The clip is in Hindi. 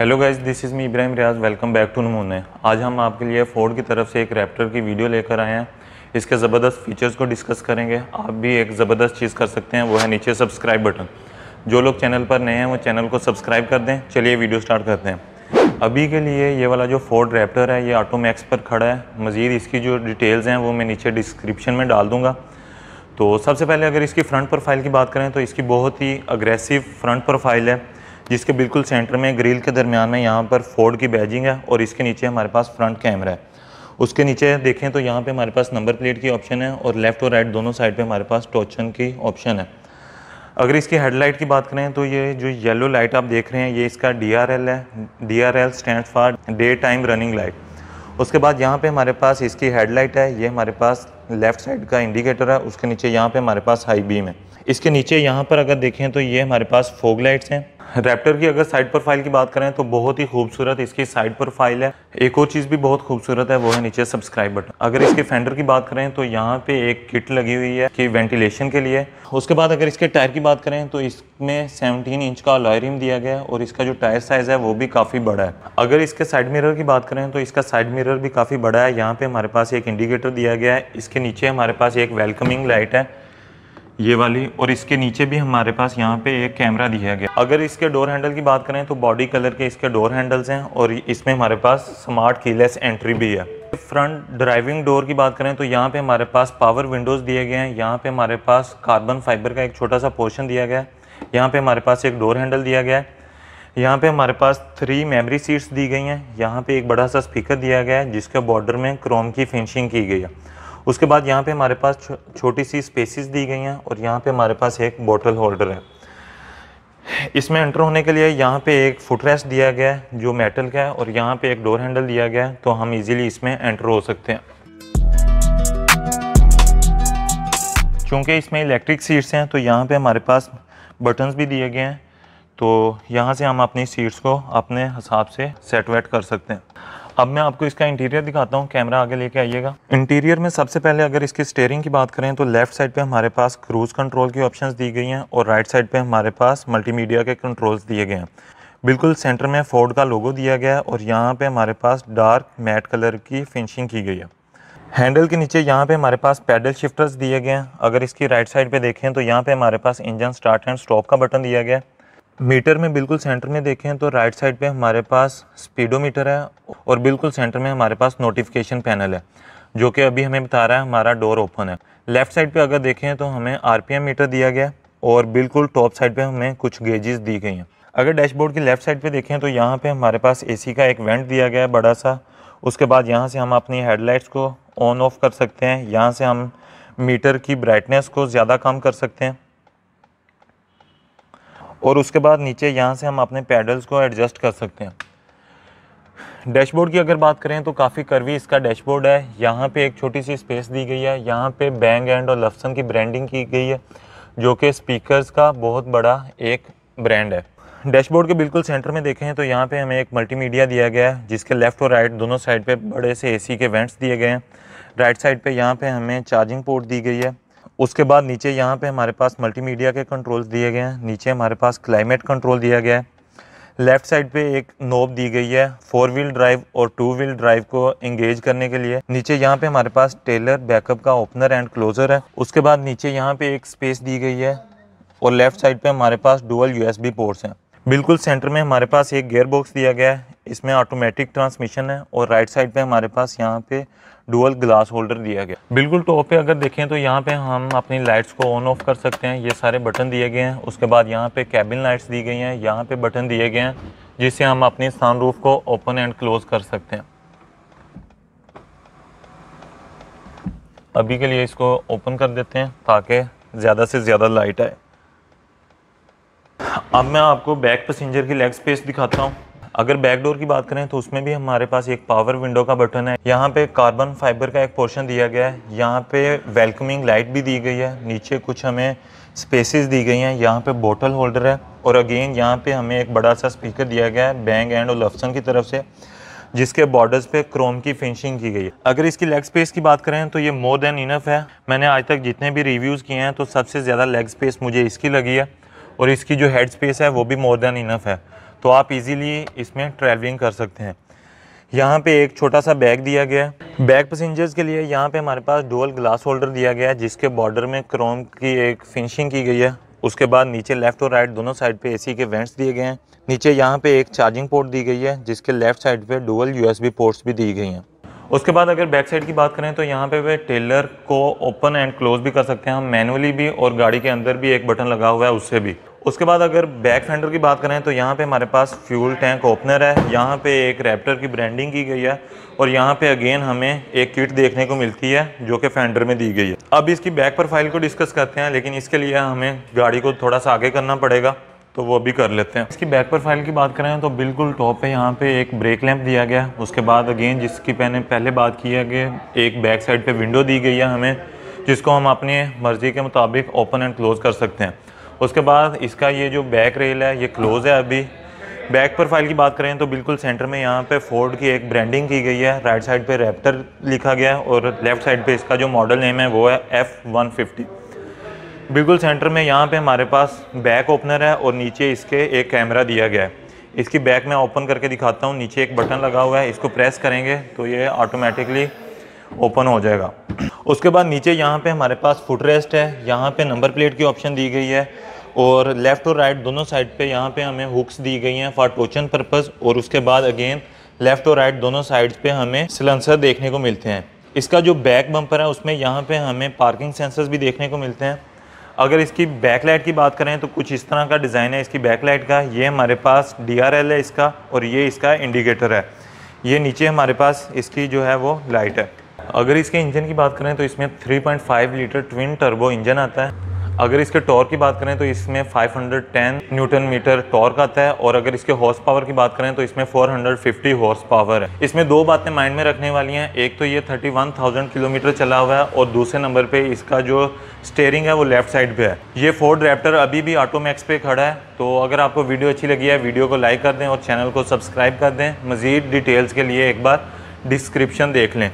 hello guys this is me Ibrahim Riyaz welcome back to नमूने आज हम आपके लिए फोर्ड की तरफ से एक रैप्टर की वीडियो लेकर आए हैं इसके ज़बरदस्त फीचर्स को डिस्कस करेंगे आप भी एक ज़बरदस्त चीज़ कर सकते हैं वो है नीचे सब्सक्राइब बटन जो लोग चैनल पर नए हैं वो चैनल को सब्सक्राइब कर दें चलिए वीडियो स्टार्ट करते हैं अभी के लिए ये वाला जो फोर्ड रैप्टर है ये ऑटोमैक्स पर खड़ा है मज़ीद इसकी जो डिटेल्स हैं वो मैं नीचे डिस्क्रिप्शन में डाल दूँगा तो सबसे पहले अगर इसकी फ़्रंट प्रोफाइल की बात करें तो इसकी बहुत ही अग्रेसिव फ्रंट प्रोफाइल है जिसके बिल्कुल सेंटर में ग्रिल के दरमियान में यहाँ पर फोर्ड की बैजिंग है और इसके नीचे हमारे पास फ्रंट कैमरा है उसके नीचे देखें तो यहाँ पे हमारे पास नंबर प्लेट की ऑप्शन है और लेफ़्ट और राइट दोनों साइड पे हमारे पास टोचन की ऑप्शन है अगर इसकी हेडलाइट की बात करें तो ये जो येलो लाइट आप देख रहे हैं ये इसका डी है D R stand for day time running light उसके बाद यहाँ पे हमारे पास इसकी हेडलाइट है ये हमारे पास लेफ़्ट साइड का इंडिकेटर है उसके नीचे यहाँ पर हमारे पास हाई बीम है इसके नीचे यहाँ पर अगर देखें तो ये हमारे पास फोग लाइट्स हैं रैप्टर की अगर साइड प्रोफाइल की बात करें तो बहुत ही खूबसूरत इसकी साइड प्रोफाइल है एक और चीज़ भी बहुत खूबसूरत है वो है नीचे सब्सक्राइब बटन अगर इसके फेंडर की बात करें तो यहाँ पे एक किट लगी हुई है कि वेंटिलेशन के लिए उसके बाद अगर इसके टायर की बात करें तो इसमें 17 इंच का लॉयरिम दिया गया है और इसका जो टायर साइज़ है वो भी काफ़ी बड़ा है अगर इसके साइड मिररर की बात करें तो इसका साइड मिररर भी काफ़ी बड़ा है यहाँ पर हमारे पास एक इंडिकेटर दिया गया है इसके नीचे हमारे पास एक वेलकमिंग लाइट है ये वाली और इसके नीचे भी हमारे पास यहाँ पे एक कैमरा दिया गया अगर इसके डोर हैंडल की बात करें तो बॉडी कलर के इसके डोर हैंडल्स हैं और इसमें हमारे पास स्मार्ट कीलेस एंट्री भी है फ्रंट ड्राइविंग डोर की बात करें तो यहाँ पे हमारे पास पावर विंडोज़ दिए गए हैं यहाँ पे हमारे पास कार्बन फाइबर का एक छोटा सा पोर्शन दिया गया है यहाँ पे हमारे पास एक डोर हैंडल दिया गया है यहाँ पे हमारे पास थ्री मेमोरी सीट्स दी गई हैं यहाँ पे एक बड़ा सा स्पीकर दिया गया है जिसके बॉर्डर में क्रोम की फिनिशिंग की गई है उसके बाद यहाँ पे हमारे पास छो, छोटी सी स्पेसिस दी गई हैं और यहाँ पे हमारे पास एक बॉटल होल्डर है इसमें एंटर होने के लिए यहाँ पे एक फुट दिया गया है जो मेटल का है और यहाँ पे एक डोर हैंडल दिया गया है तो हम इजीली इसमें एंटर हो सकते हैं क्योंकि इसमें इलेक्ट्रिक सीट्स हैं तो यहाँ पे हमारे पास बटन्स भी दिए गए हैं तो यहाँ से हम अपनी सीट्स को अपने हिसाब से सेट वेट कर सकते हैं अब मैं आपको इसका इंटीरियर दिखाता हूँ कैमरा आगे लेके आइएगा इंटीरियर में सबसे पहले अगर इसकी स्टेयरिंग की बात करें तो लेफ्ट साइड पे हमारे पास क्रूज़ कंट्रोल की ऑप्शंस दी गई हैं और राइट साइड पे हमारे पास मल्टीमीडिया के कंट्रोल्स दिए गए हैं बिल्कुल सेंटर में फोर्ड का लोगो दिया गया है और यहाँ पर हमारे पास डार्क मैट कलर की फिनिशिंग की गई है हैंडल के नीचे यहाँ पे हमारे पास पैडल शिफ्टर्स दिए गए हैं अगर इसकी राइट साइड पे देखें तो यहाँ पे हमारे पास इंजन स्टार्ट एंड स्टॉप का बटन दिया गया है मीटर में बिल्कुल सेंटर में देखें तो राइट साइड पे हमारे पास स्पीडोमीटर है और बिल्कुल सेंटर में हमारे पास नोटिफिकेशन पैनल है जो कि अभी हमें बता रहा है हमारा डोर ओपन है लेफ़्ट साइड पे अगर देखें तो हमें आरपीएम मीटर दिया गया और बिल्कुल टॉप साइड पे हमें कुछ गेजेस दी गई हैं अगर डैशबोर्ड की लेफ़्ट साइड पर देखें तो यहाँ पर हमारे पास ए का एक वेंट दिया गया है बड़ा सा उसके बाद यहाँ से हम अपनी हेडलाइट्स को ऑन ऑफ कर सकते हैं यहाँ से हम मीटर की ब्राइटनेस को ज़्यादा कम कर सकते हैं और उसके बाद नीचे यहाँ से हम अपने पैडल्स को एडजस्ट कर सकते हैं डैशबोर्ड की अगर बात करें तो काफ़ी करवी इसका डैशबोर्ड है यहाँ पे एक छोटी सी स्पेस दी गई है यहाँ पे बैंग एंड और लफसन की ब्रांडिंग की गई है जो कि स्पीकर्स का बहुत बड़ा एक ब्रांड है डैशबोर्ड के बिल्कुल सेंटर में देखें तो यहाँ पे हमें एक मल्टीमीडिया दिया गया है जिसके लेफ़्ट और राइट दोनों साइड पर बड़े से ए के वेंट्स दिए गए हैं राइट साइड पर यहाँ पर हमें चार्जिंग पोर्ट दी गई है उसके बाद नीचे यहाँ पे हमारे पास मल्टीमीडिया के कंट्रोल्स दिए गए हैं नीचे हमारे पास क्लाइमेट कंट्रोल दिया गया है लेफ़्ट साइड पे एक नोब दी गई है फोर व्हील ड्राइव और टू व्हील ड्राइव को इंगेज करने के लिए नीचे यहाँ पे हमारे पास टेलर बैकअप का ओपनर एंड क्लोजर है उसके बाद नीचे यहाँ पे एक स्पेस दी गई है और लेफ़्ट साइड पे हमारे पास डुअल यूएसबी पोर्ट्स हैं बिल्कुल सेंटर में हमारे पास एक गेयर बॉक्स दिया गया है इसमें ऑटोमेटिक ट्रांसमिशन है और राइट साइड पे हमारे पास यहाँ पे डुअल ग्लास होल्डर दिया गया बिल्कुल टॉप पे अगर देखें तो यहाँ पे हम अपनी लाइट्स को ऑन ऑफ कर सकते हैं ये सारे बटन दिए गए हैं उसके बाद यहाँ पे कैबिन लाइट्स दी गई हैं यहाँ पे बटन दिए गए हैं जिससे हम अपने रूफ को ओपन एंड क्लोज कर सकते हैं अभी के लिए इसको ओपन कर देते हैं ताकि ज़्यादा से ज़्यादा लाइट आए अब मैं आपको बैक पैसेंजर की लेग स्पेस दिखाता हूँ अगर बैकडोर की बात करें तो उसमें भी हमारे पास एक पावर विंडो का बटन है यहाँ पे कार्बन फाइबर का एक पोर्शन दिया गया है यहाँ पे वेलकमिंग लाइट भी दी गई है नीचे कुछ हमें स्पेसेस दी गई हैं यहाँ पे बोटल होल्डर है और अगेन यहाँ पे हमें एक बड़ा सा स्पीकर दिया गया है बैंग एंड लफसन की तरफ से जिसके बॉर्डर्स पे क्रोम की फिनिशिंग की गई है अगर इसकी लेग स्पेस की बात करें तो ये मोर देन इनफ है मैंने आज तक जितने भी रिव्यूज़ किए हैं तो सबसे ज़्यादा लेग स्पेस मुझे इसकी लगी है और इसकी जो हेड स्पेस है वो भी मोर देन इनफ है तो आप इजीली इसमें ट्रैवलिंग कर सकते हैं यहाँ पे एक छोटा सा बैग दिया गया है बैग पैसेंजर्स के लिए यहाँ पे हमारे पास डोल ग्लास होल्डर दिया गया है जिसके बॉर्डर में क्रोम की एक फिनिशिंग की गई है उसके बाद नीचे लेफ़्ट और राइट दोनों साइड पे एसी के वेंट्स दिए गए हैं नीचे यहाँ पे एक चार्जिंग पोर्ट दी गई है जिसके लेफ़्ट साइड पे डुअल यूएसबी पोर्ट्स भी दी गई हैं उसके बाद अगर बैक साइड की बात करें तो यहाँ पे वे टेलर को ओपन एंड क्लोज भी कर सकते हैं हम मैनुअली भी और गाड़ी के अंदर भी एक बटन लगा हुआ है उससे भी उसके बाद अगर बैक फेंडर की बात करें तो यहाँ पे हमारे पास फ्यूल टैंक ओपनर है यहाँ पे एक रैप्टर की ब्रांडिंग की गई है और यहाँ पे अगेन हमें एक किट देखने को मिलती है जो कि फेंडर में दी गई है अब इसकी बैक प्रोफाइल को डिस्कस करते हैं लेकिन इसके लिए हमें गाड़ी को थोड़ा सा आगे करना पड़ेगा तो वो भी कर लेते हैं इसकी बैक प्रोफाइल की बात करें तो बिल्कुल टॉप पे यहाँ पे एक ब्रेक लैंप दिया गया है उसके बाद अगेन जिसकी मैंने पहले बात की है कि एक बैक साइड पे विंडो दी गई है हमें जिसको हम अपनी मर्ज़ी के मुताबिक ओपन एंड क्लोज़ कर सकते हैं उसके बाद इसका ये जो बैक रेल है ये क्लोज है अभी बैक प्रोफाइल की बात करें तो बिल्कुल सेंटर में यहाँ पे फोर्ड की एक ब्रांडिंग की गई है राइट साइड पे रैप्टर लिखा गया है और लेफ्ट साइड पे इसका जो मॉडल नेम है वो है एफ़ वन फिफ्टी बिल्कुल सेंटर में यहाँ पे हमारे पास बैक ओपनर है और नीचे इसके एक कैमरा दिया गया है इसकी बैक मैं ओपन करके दिखाता हूँ नीचे एक बटन लगा हुआ है इसको प्रेस करेंगे तो ये ऑटोमेटिकली ओपन हो जाएगा उसके बाद नीचे यहाँ पे हमारे पास फुट रेस्ट है यहाँ पे नंबर प्लेट की ऑप्शन दी गई है और लेफ़्ट और राइट दोनों साइड पे यहाँ पे हमें हुक्स दी गई हैं फॉर टोचन पर्पज़ और उसके बाद अगेन लेफ़्ट और राइट दोनों साइड पे हमें सिलेंसर देखने को मिलते हैं इसका जो बैक बम्पर है उसमें यहाँ पे हमें पार्किंग सेंसर्स भी देखने को मिलते हैं अगर इसकी बैक लाइट की बात करें तो कुछ इस तरह का डिज़ाइन है इसकी बैक लाइट का ये हमारे पास डी है इसका और ये इसका इंडिकेटर है ये नीचे हमारे पास इसकी जो है वो लाइट है अगर इसके इंजन की बात करें तो इसमें 3.5 लीटर ट्विन टर्बो इंजन आता है अगर इसके टॉर्क की बात करें तो इसमें 510 न्यूटन मीटर टॉर्क आता है और अगर इसके हॉर्स पावर की बात करें तो इसमें 450 हॉर्स पावर है इसमें दो बातें माइंड में रखने वाली हैं एक तो ये 31,000 किलोमीटर चला हुआ है और दूसरे नंबर पे इसका जो स्टेयरिंग है वो लेफ्ट साइड पे है ये फोर्ड रैप्टर अभी भी ऑटोमैक्स पे खड़ा है तो अगर आपको वीडियो अच्छी लगी है वीडियो को लाइक कर दें और चैनल को सब्सक्राइब कर दें मज़ीद डिटेल्स के लिए एक बार डिस्क्रिप्शन देख लें